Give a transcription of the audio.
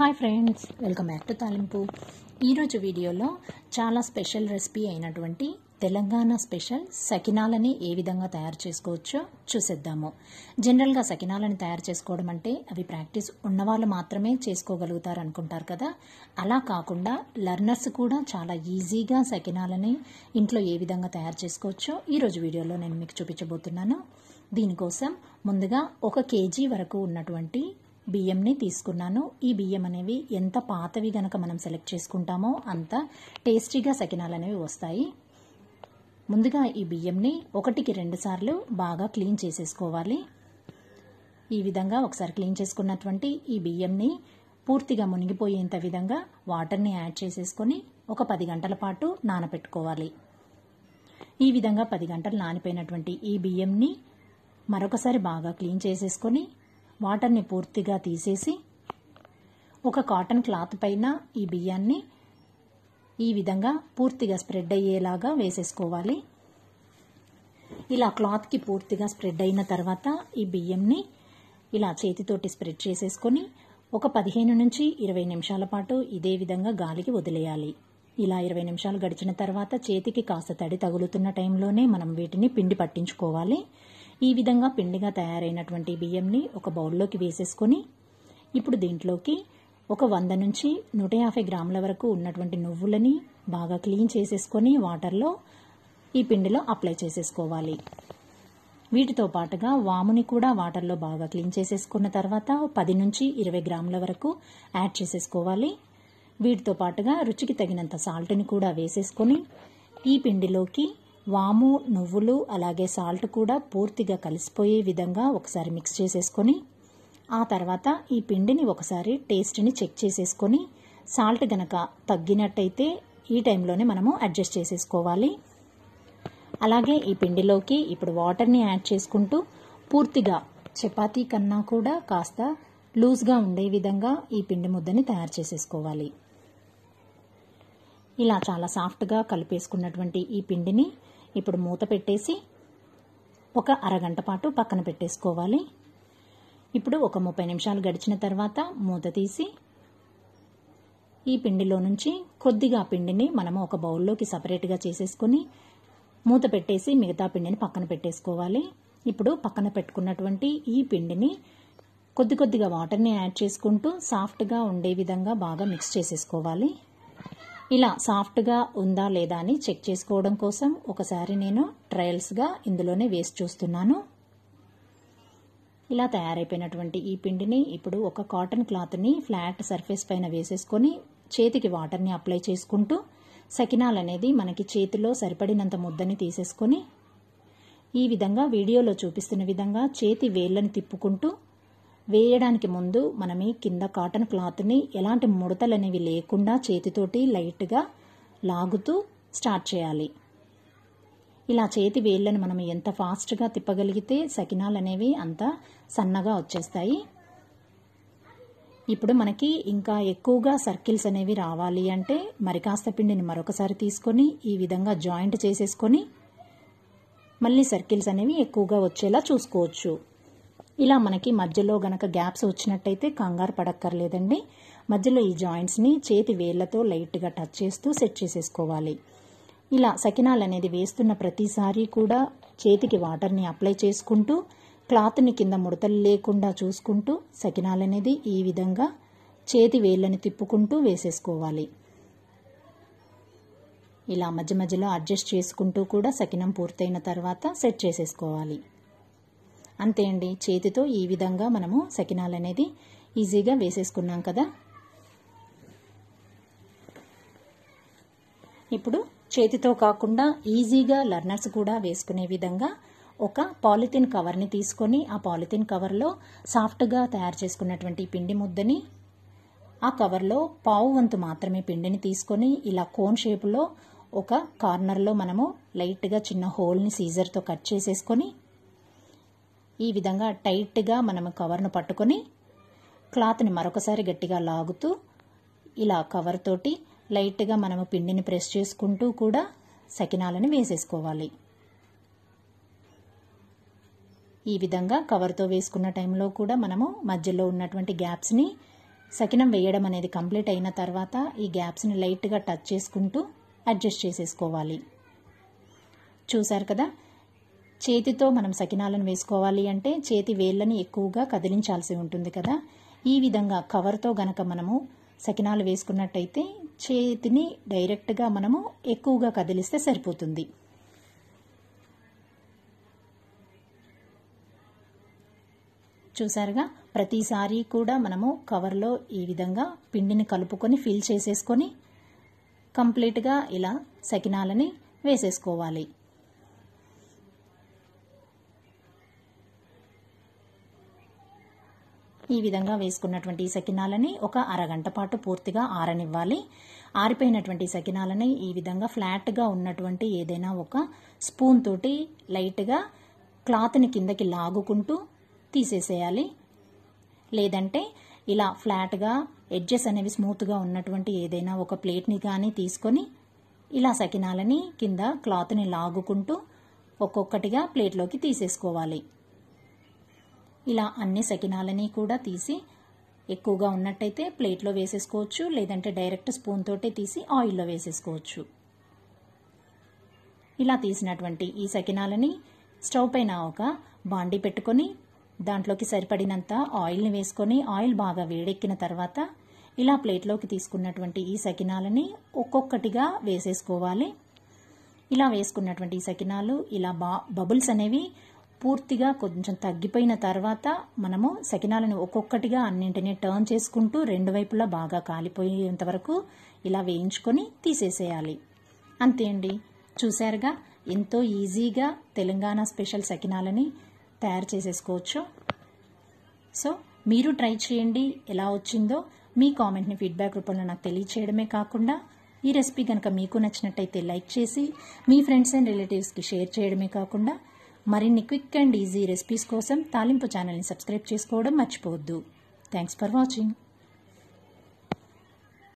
hi friends welcome back to తాలింపు ఈరోజు వీడియోలో చాలా స్పెషల్ రెసిపీ అయినటువంటి తెలంగాణ స్పెషల్ సకినాలని ఏ విధంగా తయారు చేసుకోవచ్చో చూసేద్దాము జనరల్గా సకినాలని తయారు చేసుకోవడం అంటే అవి ప్రాక్టీస్ ఉన్నవాళ్ళు మాత్రమే చేసుకోగలుగుతారు అనుకుంటారు కదా అలా కాకుండా లర్నర్స్ కూడా చాలా ఈజీగా సకినాలని ఇంట్లో ఏ విధంగా తయారు చేసుకోవచ్చో ఈరోజు వీడియోలో నేను మీకు చూపించబోతున్నాను దీనికోసం ముందుగా ఒక కేజీ వరకు ఉన్నటువంటి బియ్యంని తీసుకున్నాను ఈ బియ్యం అనేవి ఎంత పాతవి గనక మనం సెలెక్ట్ చేసుకుంటామో అంత టేస్టీగా సకినాలు అనేవి వస్తాయి ముందుగా ఈ బియ్యంని ఒకటికి రెండు సార్లు బాగా క్లీన్ చేసేసుకోవాలి ఈ విధంగా ఒకసారి క్లీన్ చేసుకున్నటువంటి ఈ బియ్యంని పూర్తిగా మునిగిపోయేంత విధంగా వాటర్ని యాడ్ చేసేసుకొని ఒక పది గంటల పాటు నానపెట్టుకోవాలి ఈ విధంగా పది గంటలు నానిపోయినటువంటి ఈ బియ్యంని మరొకసారి బాగా క్లీన్ చేసేసుకొని వాటర్ని పూర్తిగా తీసేసి ఒక కాటన్ క్లాత్ పైన ఈ బియ్యాన్ని ఈ విధంగా పూర్తిగా స్ప్రెడ్ అయ్యేలాగా వేసేసుకోవాలి ఇలా క్లాత్కి పూర్తిగా స్ప్రెడ్ అయిన తర్వాత ఈ బియ్యంని ఇలా చేతితోటి స్ప్రెడ్ చేసేసుకొని ఒక పదిహేను నుంచి ఇరవై నిమిషాల పాటు ఇదే విధంగా గాలికి వదిలేయాలి ఇలా ఇరవై నిమిషాలు గడిచిన తర్వాత చేతికి కాస్త తడి తగులుతున్న టైంలోనే మనం వీటిని పిండి పట్టించుకోవాలి ఈ విధంగా పిండిగా తయారైనటువంటి బియ్యంని ఒక బౌల్లోకి వేసేసుకొని ఇప్పుడు దీంట్లోకి ఒక వంద నుంచి నూట యాభై గ్రాముల వరకు ఉన్నటువంటి నువ్వులని బాగా క్లీన్ చేసేసుకొని వాటర్లో ఈ పిండిలో అప్లై చేసేసుకోవాలి వీటితో పాటుగా వాముని కూడా వాటర్లో బాగా క్లీన్ చేసేసుకున్న తర్వాత పది నుంచి ఇరవై గ్రాముల వరకు యాడ్ చేసేసుకోవాలి వీటితో పాటుగా రుచికి తగినంత సాల్ట్ని కూడా వేసేసుకొని ఈ పిండిలోకి వాము నువ్వులు అలాగే సాల్ట్ కూడా పూర్తిగా కలిసిపోయే విధంగా ఒకసారి మిక్స్ చేసేసుకొని ఆ తర్వాత ఈ పిండిని ఒకసారి టేస్ట్ని చెక్ చేసేసుకొని సాల్ట్ గనక తగ్గినట్టయితే ఈ టైంలోనే మనము అడ్జస్ట్ చేసేసుకోవాలి అలాగే ఈ పిండిలోకి ఇప్పుడు వాటర్ని యాడ్ చేసుకుంటూ పూర్తిగా చపాతీ కన్నా కూడా కాస్త లూజ్గా ఉండే విధంగా ఈ పిండి ముద్దని తయారు చేసేసుకోవాలి ఇలా చాలా సాఫ్ట్గా కలిపేసుకున్నటువంటి ఈ పిండిని ఇప్పుడు మూత పెట్టేసి ఒక అరగంట పాటు పక్కన పెట్టేసుకోవాలి ఇప్పుడు ఒక ముప్పై నిమిషాలు గడిచిన తర్వాత మూత తీసి ఈ పిండిలో నుంచి కొద్దిగా పిండిని మనము ఒక బౌల్లోకి సపరేట్గా చేసేసుకొని మూత పెట్టేసి మిగతా పిండిని పక్కన పెట్టేసుకోవాలి ఇప్పుడు పక్కన పెట్టుకున్నటువంటి ఈ పిండిని కొద్ది కొద్దిగా వాటర్ని యాడ్ చేసుకుంటూ సాఫ్ట్గా ఉండే విధంగా బాగా మిక్స్ చేసేసుకోవాలి ఇలా సాఫ్ట్గా ఉందా లేదా అని చెక్ చేసుకోవడం కోసం ఒకసారి నేను ట్రయల్స్గా ఇందులోనే వేసి చూస్తున్నాను ఇలా తయారైపోయినటువంటి ఈ పిండిని ఇప్పుడు ఒక కాటన్ క్లాత్ని ఫ్లాట్ సర్ఫేస్ పైన వేసేసుకొని చేతికి వాటర్ని అప్లై చేసుకుంటూ సకినాలు అనేది మనకి చేతిలో సరిపడినంత ముద్దని తీసేసుకొని ఈ విధంగా వీడియోలో చూపిస్తున్న విధంగా చేతి వేళ్లను తిప్పుకుంటూ వేయడానికి ముందు మనం ఈ కింద కాటన్ క్లాత్ని ఎలాంటి ముడతలు అనేవి లేకుండా చేతితోటి లైట్గా లాగుతూ స్టార్ట్ చేయాలి ఇలా చేతి వేళ్ళని మనం ఎంత ఫాస్ట్గా తిప్పగలిగితే సకినాలు అనేవి అంత సన్నగా వచ్చేస్తాయి ఇప్పుడు మనకి ఇంకా ఎక్కువగా సర్కిల్స్ అనేవి రావాలి అంటే మరి కాస్త పిండిని మరొకసారి తీసుకొని ఈ విధంగా జాయింట్ చేసేసుకొని మళ్ళీ సర్కిల్స్ అనేవి ఎక్కువగా వచ్చేలా చూసుకోవచ్చు ఇలా మనకి మధ్యలో గనక గ్యాప్స్ వచ్చినట్టయితే కంగారు పడక్కర్లేదండి మధ్యలో ఈ జాయింట్స్ని చేతి వేళ్లతో లైట్గా టచ్ చేస్తూ సెట్ చేసేసుకోవాలి ఇలా సకినాలు అనేది వేస్తున్న ప్రతిసారి కూడా చేతికి వాటర్ని అప్లై చేసుకుంటూ క్లాత్ని కింద ముడతలు లేకుండా చూసుకుంటూ సకినాలు అనేది ఈ విధంగా చేతి వేళ్ళని తిప్పుకుంటూ వేసేసుకోవాలి ఇలా మధ్య మధ్యలో అడ్జస్ట్ చేసుకుంటూ కూడా సకినం పూర్తయిన తర్వాత సెట్ చేసేసుకోవాలి అంతే అండి చేతితో ఈ విధంగా మనము సకినాలు అనేది ఈజీగా వేసేసుకున్నాం కదా ఇప్పుడు చేతితో కాకుండా ఈజీగా లర్నర్స్ కూడా వేసుకునే విధంగా ఒక పాలిథిన్ కవర్ని తీసుకొని ఆ పాలిథిన్ కవర్లో సాఫ్ట్గా తయారు చేసుకున్నటువంటి పిండి ముద్దని ఆ కవర్లో పావు వంతు మాత్రమే పిండిని తీసుకొని ఇలా కోన్ షేపులో ఒక కార్నర్లో మనము లైట్గా చిన్న హోల్ని సీజర్తో కట్ చేసేసుకొని ఈ విధంగా టైట్గా మనం కవర్ను పట్టుకొని క్లాత్ని మరొకసారి గట్టిగా లాగుతూ ఇలా కవర్ తోటి లైట్గా మనము పిండిని ప్రెస్ చేసుకుంటూ కూడా సకినాలను వేసేసుకోవాలి ఈ విధంగా కవర్తో వేసుకున్న టైంలో కూడా మనము మధ్యలో ఉన్నటువంటి గ్యాప్స్ని సకినం వేయడం అనేది కంప్లీట్ అయిన తర్వాత ఈ గ్యాప్స్ని లైట్గా టచ్ చేసుకుంటూ అడ్జస్ట్ చేసేసుకోవాలి చూశారు కదా చేతితో మనం సకినాలను వేసుకోవాలి అంటే చేతి వేళ్ళని ఎక్కువగా కదిలించాల్సి ఉంటుంది కదా ఈ విధంగా కవర్తో గనక మనము సకినాలు వేసుకున్నట్టయితే చేతిని డైరెక్ట్గా మనము ఎక్కువగా కదిలిస్తే సరిపోతుంది చూసారుగా ప్రతిసారి కూడా మనము కవర్లో ఈ విధంగా పిండిని కలుపుకొని ఫిల్ చేసేసుకొని కంప్లీట్గా ఇలా సకినాలని వేసేసుకోవాలి ఈ విధంగా వేసుకున్నటువంటి సకినాలని ఒక అరగంట పాటు పూర్తిగా ఆరనివ్వాలి ఆరిపోయినటువంటి సకినాలని ఈ విధంగా ఫ్లాట్గా ఉన్నటువంటి ఏదైనా ఒక స్పూన్ తోటి లైట్గా క్లాత్ని కిందకి లాగుకుంటూ తీసేసేయాలి లేదంటే ఇలా ఫ్లాట్గా ఎడ్జెస్ అనేవి స్మూత్గా ఉన్నటువంటి ఏదైనా ఒక ప్లేట్ని కానీ తీసుకొని ఇలా సకినాలని కింద క్లాత్ని లాగుకుంటూ ఒక్కొక్కటిగా ప్లేట్లోకి తీసేసుకోవాలి ఇలా అన్ని సకినాలని కూడా తీసి ఎక్కువగా ఉన్నట్టయితే ప్లేట్లో వేసేసుకోవచ్చు లేదంటే డైరెక్ట్ స్పూన్ తోటే తీసి ఆయిల్లో వేసేసుకోవచ్చు ఇలా తీసినటువంటి ఈ సకినాలని స్టవ్ పైన ఒక బాండి పెట్టుకొని దాంట్లోకి సరిపడినంత ఆయిల్ని వేసుకొని ఆయిల్ బాగా వేడెక్కిన తర్వాత ఇలా ప్లేట్లోకి తీసుకున్నటువంటి ఈ సకినాలని ఒక్కొక్కటిగా వేసేసుకోవాలి ఇలా వేసుకున్నటువంటి సకినాలు ఇలా బబుల్స్ అనేవి పూర్తిగా కొంచెం తగ్గిపోయిన తర్వాత మనము సకినాలను ఒక్కొక్కటిగా అన్నింటినీ టర్న్ చేసుకుంటూ రెండు వైపులా బాగా కాలిపోయేంత వరకు ఇలా వేయించుకొని తీసేసేయాలి అంతే అండి చూశారుగా ఎంతో ఈజీగా తెలంగాణ స్పెషల్ సకినాలని తయారు చేసేసుకోవచ్చు సో మీరు ట్రై చేయండి ఎలా వచ్చిందో మీ కామెంట్ని ఫీడ్బ్యాక్ రూపంలో నాకు తెలియచేయడమే కాకుండా ఈ రెసిపీ కనుక మీకు నచ్చినట్టయితే లైక్ చేసి మీ ఫ్రెండ్స్ అండ్ రిలేటివ్స్కి షేర్ చేయడమే కాకుండా మరిన్ని క్విక్ అండ్ ఈజీ రెసిపీస్ కోసం తాలింపు ఛానల్ని సబ్స్క్రైబ్ చేసుకోవడం మర్చిపోవద్దు థ్యాంక్స్ ఫర్ వాచింగ్